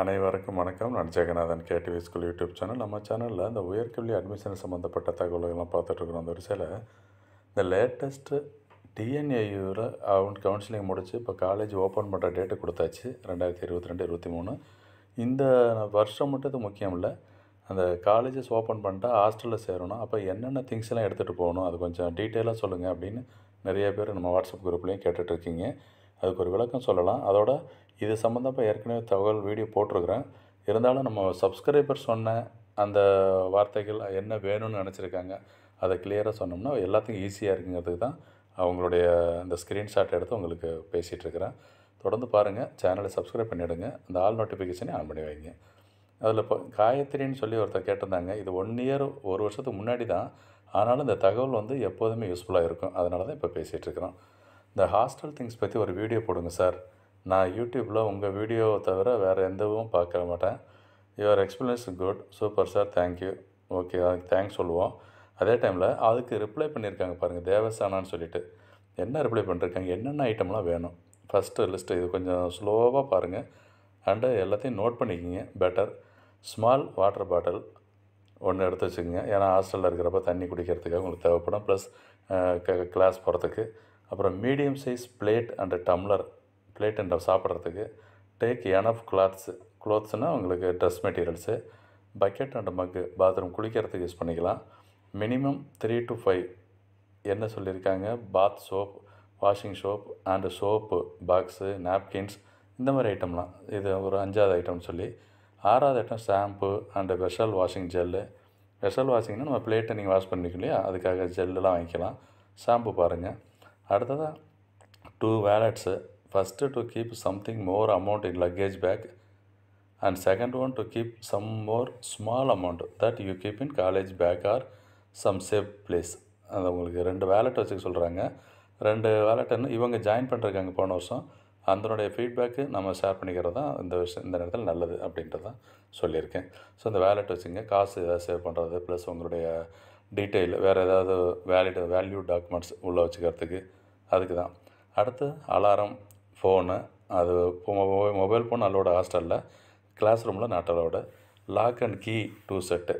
அனைவருக்கும் வணக்கம் நான் Jagannathan KTV school YouTube channel நம்ம சேனலில் இந்த உயர்கல்வி அட்மிஷன் சம்மந்தப்பட்ட தகவல்கள்லாம் பார்த்துட்ருக்குறோம் அந்த ஒரு சில இந்த லேட்டஸ்ட்டு டிஎன்ஏயூவில் அவங்க கவுன்சிலிங் முடித்து இப்போ காலேஜ் ஓப்பன் பண்ணுற டேட்டு கொடுத்தாச்சு ரெண்டாயிரத்தி இருபத்தி ரெண்டு இருபத்தி மூணு இந்த வருஷம் மட்டும் இது முக்கியம் இல்லை அந்த காலேஜஸ் ஓப்பன் பண்ணிட்டா ஹாஸ்டலில் சேரணும் அப்போ என்னென்ன திங்ஸ் எல்லாம் எடுத்துகிட்டு போகணும் அது கொஞ்சம் டீட்டெயிலாக சொல்லுங்கள் அப்படின்னு நிறைய பேர் நம்ம வாட்ஸ்அப் குரூப்லேயும் கேட்டுட்ருக்கீங்க அதுக்கு ஒரு விளக்கம் சொல்லலாம் அதோட இது சம்மந்தமாக ஏற்கனவே தகவல் வீடியோ போட்டிருக்கிறேன் இருந்தாலும் நம்ம சப்ஸ்கிரைபர் சொன்ன அந்த வார்த்தைகள் என்ன வேணும்னு நினச்சிருக்காங்க அதை கிளியராக சொன்னோம்னா எல்லாத்துக்கும் ஈஸியாக இருக்குங்கிறதுக்கு தான் அவங்களுடைய அந்த ஸ்க்ரீன்ஷாட் எடுத்து உங்களுக்கு பேசிகிட்ருக்கிறேன் தொடர்ந்து பாருங்கள் சேனலை சப்ஸ்கிரைப் பண்ணிவிடுங்க அந்த ஆல் நோட்டிஃபிகேஷனே ஆன் பண்ணி வைங்க அதில் இப்போ காயத்ரின்னு சொல்லி ஒருத்தர் கேட்டிருந்தாங்க இது ஒன் இயர் ஒரு வருஷத்துக்கு முன்னாடி தான் ஆனாலும் இந்த தகவல் வந்து எப்போதுமே யூஸ்ஃபுல்லாக இருக்கும் அதனால தான் இப்போ பேசிகிட்ருக்கிறோம் இந்த ஹாஸ்டல் திங்ஸ் பற்றி ஒரு வீடியோ போடுங்க சார் நான் யூடியூப்பில் உங்கள் வீடியோவை தவிர வேறு எந்தவும் பார்க்க மாட்டேன் your experience good super sir thank you okay அதுக்கு தேங்க்ஸ் சொல்லுவோம் அதே டைமில் அதுக்கு ரிப்ளை பண்ணியிருக்காங்க பாருங்கள் தேவசானான்னு சொல்லிட்டு என்ன ரிப்ளை பண்ணியிருக்காங்க என்னென்ன ஐட்டம்லாம் வேணும் ஃபஸ்ட்டு லிஸ்ட்டு இது கொஞ்சம் ஸ்லோவாக பாருங்கள் அண்டு எல்லாத்தையும் நோட் பண்ணிக்கிங்க பெட்டர் ஸ்மால் வாட்டர் பாட்டில் ஒன்று எடுத்து வச்சுக்கோங்க ஏன்னா ஹாஸ்டலில் இருக்கிறப்ப தண்ணி குடிக்கிறதுக்காக உங்களுக்கு தேவைப்படும் ப்ளஸ் க கிளாஸ் போகிறதுக்கு அப்புறம் medium size plate and tumbler plate and சாப்பிட்றதுக்கு டேக் எனஃப் கிளாத்ஸு க்ளோத்ஸ்னால் உங்களுக்கு dress materials bucket and mug bathroom குளிக்கிறதுக்கு யூஸ் பண்ணிக்கலாம் மினிமம் த்ரீ டு ஃபைவ் என்ன சொல்லியிருக்காங்க bath soap washing soap and soap box napkins இந்த மாதிரி ஐட்டம்லாம் இது ஒரு அஞ்சாவது ஐட்டம்னு சொல்லி ஆறாவது item shampoo and vessel washing gel vessel வாஷிங்னா நம்ம பிளேட்டை நீங்கள் வாஷ் பண்ணிக்கலையா அதுக்காக ஜெல்லெலாம் வாங்கிக்கலாம் ஷாம்பு பாருங்கள் அடுத்ததாக two wallets first to keep something more amount in luggage bag and second one to keep some more small amount that you keep in college bag or some safe place அது உங்களுக்கு ரெண்டு wallet வச்சுக்க சொல்கிறாங்க ரெண்டு வேலெட்டுன்னு இவங்க join பண்ணிருக்காங்க போன வருஷம் அதனுடைய ஃபீட்பேக்கு நம்ம ஷேர் பண்ணிக்கிறது தான் இந்த விஷயம் இந்த நேரத்தில் நல்லது அப்படின்றது தான் சொல்லியிருக்கேன் ஸோ இந்த வேலெட் வச்சுங்க காசு ஏதாவது சேவ் பண்ணுறது ப்ளஸ் உங்களுடைய டீட்டெயில் வேறு ஏதாவது வேலிட் வேல்யூ டாக்குமெண்ட்ஸ் உள்ளே வச்சுக்கிறதுக்கு அதுக்கு தான் அடுத்து அலாரம் ஃபோனு அது மொபைல் ஃபோன் அல்லோட ஹாஸ்டலில் கிளாஸ் ரூமில் நாட்டலோட lock and key two set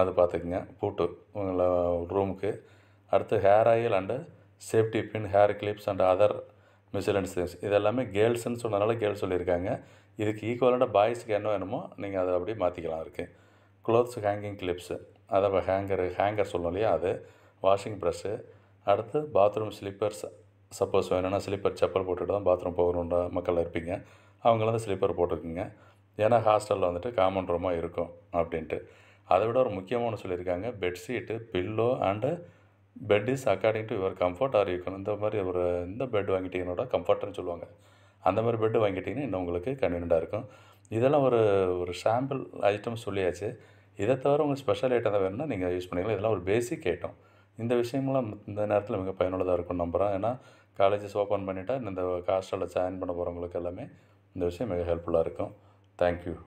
அது பார்த்துக்குங்க பூட்டு உங்களை ரூமுக்கு அடுத்து hair oil and safety pin hair clips and other miscellaneous things இது எல்லாமே கேர்ள்ஸ்ன்னு சொன்னதுனால கேர்ள்ஸ் சொல்லியிருக்காங்க இதுக்கு ஈக்குவலான பாய்ஸ்க்கு என்ன வேணுமோ நீங்கள் அதை அப்படியே மாற்றிக்கலாம் இருக்குது க்ளோத்ஸ் ஹேங்கிங் கிளிப்ஸு அதை ஹேங்கரு ஹேங்கர் சொல்லணும் இல்லையா அது வாஷிங் ப்ரெஷ்ஷு அடுத்து பாத்ரூம் ஸ்லீப்பர்ஸ் சப்போஸ் வேணும்னா ஸ்லீப்பர் செப்பல் போட்டுட்டு தான் பாத்ரூம் போகணுன்ற மக்கள் இருப்பீங்க அவங்களாம் தான் ஸ்லீப்பர் போட்டிருக்கீங்க ஏன்னா ஹாஸ்டலில் வந்துட்டு காமன் ரூமாக இருக்கும் அப்படின்ட்டு அதை விட ஒரு முக்கியமான சொல்லியிருக்காங்க bedsheet pillow and bed is according to your comfort or இருக்கணும் இந்த மாதிரி ஒரு இந்த பெட் வாங்கிட்டீங்கன்னோட கம்ஃபர்ட்னு சொல்லுவாங்க அந்த மாதிரி பெட்டு வாங்கிட்டிங்கன்னா இன்னும் உங்களுக்கு கன்வீனியண்ட்டாக இருக்கும் இதெல்லாம் ஒரு ஒரு சாம்பிள் ஐட்டம் சொல்லியாச்சு இதை தவிர உங்கள் ஸ்பெஷல் ஐட்டம் தான் வேணும்னா நீங்கள் யூஸ் பண்ணிக்கலாம் இதெல்லாம் ஒரு பேசிக் ஐட்டம் இந்த விஷயங்கள்லாம் இந்த நேரத்தில் மிக பயனுள்ளதாக இருக்கும் நம்புகிறேன் ஏன்னா காலேஜஸ் ஓப்பன் பண்ணிட்டால் இந்த காஸ்டலில் ஜாயின் பண்ண போகிறவங்களுக்கு எல்லாமே இந்த விஷயம் மிக ஹெல்ப்ஃபுல்லாக இருக்கும் தேங்க்யூ